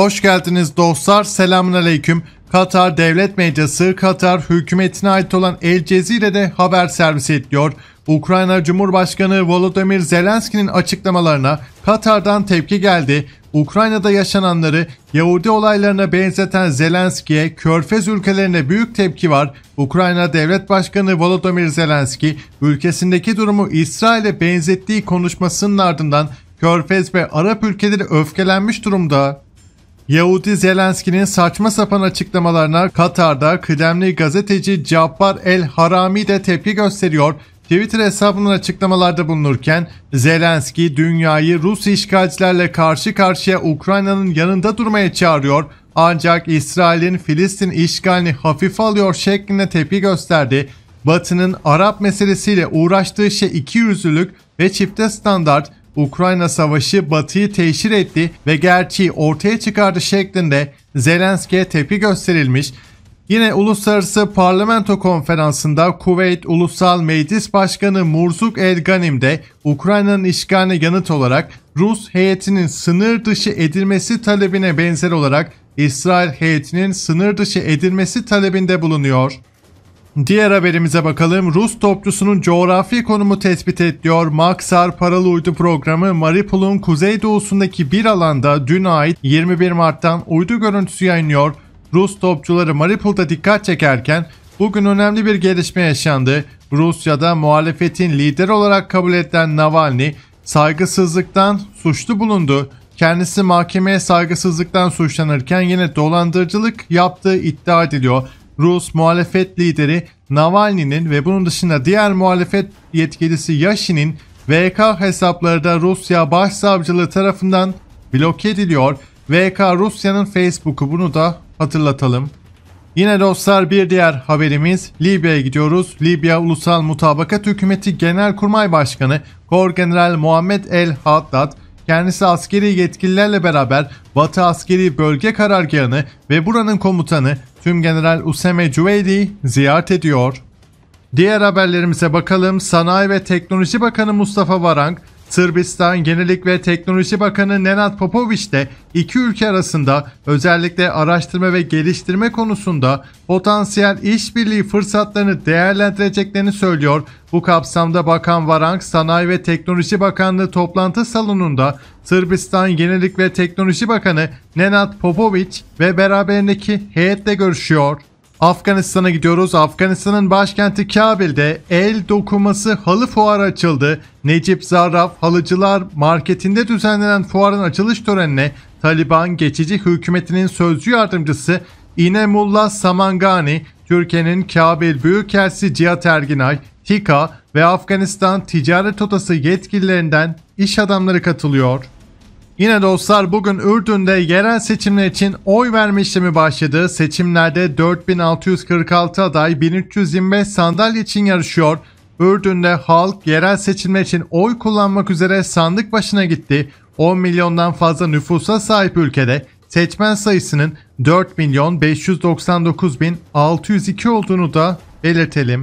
Hoş geldiniz dostlar. Selamun Aleyküm. Katar Devlet Medyası, Katar hükümetine ait olan El Cezire'de haber servis ediyor. Ukrayna Cumhurbaşkanı Volodymyr Zelenski'nin açıklamalarına Katar'dan tepki geldi. Ukrayna'da yaşananları Yahudi olaylarına benzeten Zelenski'ye körfez ülkelerine büyük tepki var. Ukrayna Devlet Başkanı Volodymyr Zelenski ülkesindeki durumu İsrail'e benzettiği konuşmasının ardından Körfez ve Arap ülkeleri öfkelenmiş durumda. Yahudi Zelenski'nin saçma sapan açıklamalarına Katar'da kıdemli gazeteci Cabbar El Harami de tepki gösteriyor. Twitter hesabının açıklamalarda bulunurken Zelenski dünyayı Rus işgalcilerle karşı karşıya Ukrayna'nın yanında durmaya çağırıyor ancak İsrail'in Filistin işgalini hafif alıyor şeklinde tepki gösterdi. Batı'nın Arap meselesiyle uğraştığı şey iki yüzlülük ve çifte standart Ukrayna Savaşı Batı'yı teşhir etti ve gerçeği ortaya çıkardı şeklinde Zelenski'ye tepki gösterilmiş. Yine Uluslararası Parlamento Konferansı'nda Kuveyt Ulusal Meclis Başkanı Murzuk Elganim de Ukrayna'nın işgaline yanıt olarak Rus heyetinin sınır dışı edilmesi talebine benzer olarak İsrail heyetinin sınır dışı edilmesi talebinde bulunuyor. Diğer haberimize bakalım. Rus topçusunun coğrafi konumu tespit ediyor. Maksar paralı uydu programı Mariupol'un kuzeydoğusundaki bir alanda dün ait 21 Mart'tan uydu görüntüsü yayınlıyor. Rus topçuları Mariupol'da dikkat çekerken bugün önemli bir gelişme yaşandı. Rusya'da muhalefetin lider olarak kabul edilen Navalny saygısızlıktan suçlu bulundu. Kendisi mahkemeye saygısızlıktan suçlanırken yine dolandırıcılık yaptığı iddia ediliyor. Rus muhalefet lideri Navalny'nin ve bunun dışında diğer muhalefet yetkilisi Yashin'in VK hesapları da Rusya Başsavcılığı tarafından bloke ediliyor. VK Rusya'nın Facebook'u bunu da hatırlatalım. Yine dostlar bir diğer haberimiz Libya'ya gidiyoruz. Libya Ulusal Mutabakat Hükümeti Genelkurmay Başkanı Kor General Muhammed El Haddad kendisi askeri yetkililerle beraber Batı askeri bölge karargahını ve buranın komutanı Tüm General Usame Cüveydi ziyaret ediyor. Diğer haberlerimize bakalım. Sanayi ve Teknoloji Bakanı Mustafa Varank, Sırbistan Genelik ve Teknoloji Bakanı Nenad Popovic de iki ülke arasında özellikle araştırma ve geliştirme konusunda potansiyel işbirliği fırsatlarını değerlendireceklerini söylüyor. Bu kapsamda Bakan Varank Sanayi ve Teknoloji Bakanlığı toplantı salonunda Sırbistan Genelik ve Teknoloji Bakanı Nenad Popovic ve beraberindeki heyetle görüşüyor. Afganistan'a gidiyoruz. Afganistan'ın başkenti Kabil'de el dokuması halı fuarı açıldı. Necip Zarraf Halıcılar Marketi'nde düzenlenen fuarın açılış törenine Taliban geçici hükümetinin sözcü yardımcısı İnemullah Samangani, Türkiye'nin Kabil Büyükelçisi Cihat Erginay, TİKA ve Afganistan Ticaret Odası yetkililerinden iş adamları katılıyor. Yine dostlar bugün Ürdün'de yerel seçimler için oy verme işlemi başladı. Seçimlerde 4646 aday 1325 sandalye için yarışıyor. Ürdün'de halk yerel seçimler için oy kullanmak üzere sandık başına gitti. 10 milyondan fazla nüfusa sahip ülkede seçmen sayısının 4 milyon 599 bin 602 olduğunu da belirtelim.